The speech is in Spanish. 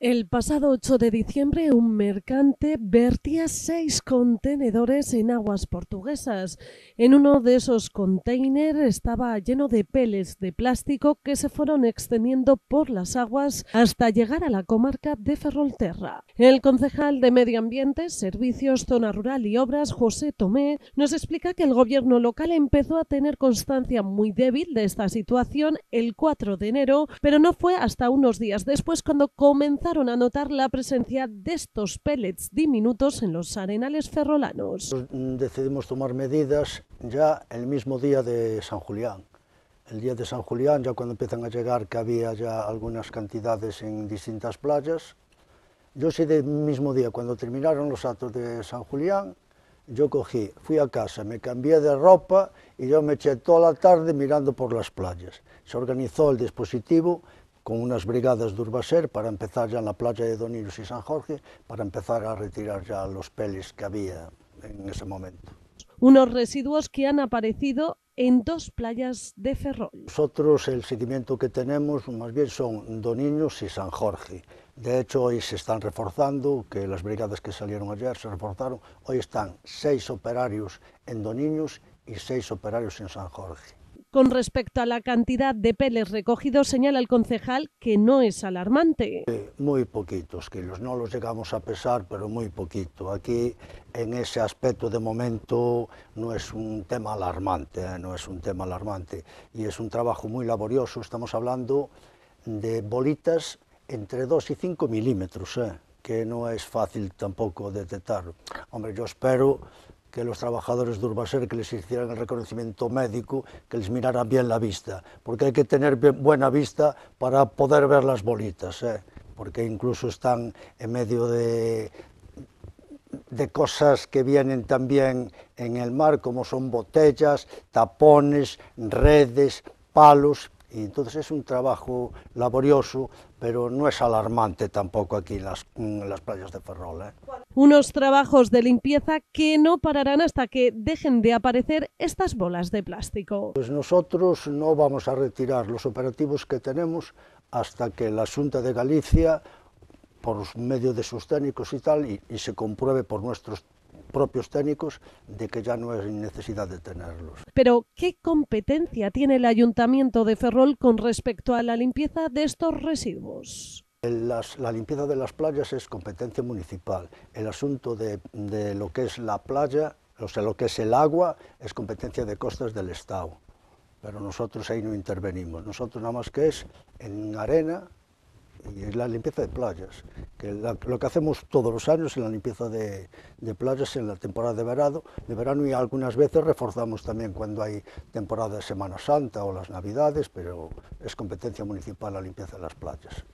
El pasado 8 de diciembre, un mercante vertía seis contenedores en aguas portuguesas. En uno de esos contenedores estaba lleno de peles de plástico que se fueron extendiendo por las aguas hasta llegar a la comarca de Ferrolterra. El concejal de Medio Ambiente, Servicios, Zona Rural y Obras, José Tomé, nos explica que el gobierno local empezó a tener constancia muy débil de esta situación el 4 de enero, pero no fue hasta unos días después cuando comenzó empezaron a notar la presencia de estos pellets diminutos en los arenales ferrolanos. Mm, decidimos tomar medidas ya el mismo día de San Julián. El día de San Julián, ya cuando empiezan a llegar, que había ya algunas cantidades en distintas playas. Yo sí, del mismo día, cuando terminaron los actos de San Julián, yo cogí, fui a casa, me cambié de ropa y yo me eché toda la tarde mirando por las playas. Se organizó el dispositivo con unas brigadas de Urbaser para empezar ya en la playa de Doniños y San Jorge, para empezar a retirar ya los pelis que había en ese momento. Unos residuos que han aparecido en dos playas de Ferrol. Nosotros el seguimiento que tenemos más bien son Doniños y San Jorge. De hecho hoy se están reforzando, que las brigadas que salieron ayer se reforzaron. Hoy están seis operarios en Doniños y seis operarios en San Jorge. Con respecto a la cantidad de peles recogidos, señala el concejal que no es alarmante. Eh, muy poquitos kilos, no los llegamos a pesar, pero muy poquito. Aquí, en ese aspecto de momento, no es un tema alarmante, eh, no es un tema alarmante. Y es un trabajo muy laborioso, estamos hablando de bolitas entre 2 y 5 milímetros, eh, que no es fácil tampoco detectar. Hombre, yo espero que los trabajadores de Urbaser que les hicieran el reconocimiento médico, que les miraran bien la vista, porque hay que tener buena vista para poder ver las bolitas, ¿eh? porque incluso están en medio de, de cosas que vienen también en el mar, como son botellas, tapones, redes, palos, y entonces es un trabajo laborioso, pero no es alarmante tampoco aquí en las, playas de Ferrol. ¿eh? unos trabajos de limpieza que no pararán hasta que dejen de aparecer estas bolas de plástico. Pues nosotros no vamos a retirar los operativos que tenemos hasta que la Junta de Galicia, por medio de sus técnicos y tal, y, y se compruebe por nuestros propios técnicos de que ya no es necesidad de tenerlos. Pero, ¿qué competencia tiene el Ayuntamiento de Ferrol con respecto a la limpieza de estos residuos? la limpieza de las playas es competencia municipal. El asunto de, lo que es la playa, o sea, lo que es el agua, es competencia de costas del Estado. Pero nosotros ahí no intervenimos. Nosotros nada más que es en arena y es la limpieza de playas. lo que hacemos todos los años es la limpieza de, de, playas en la temporada de verano, de verano y algunas veces reforzamos también cuando hay temporada de Semana Santa o las Navidades, pero es competencia municipal la limpieza de las playas.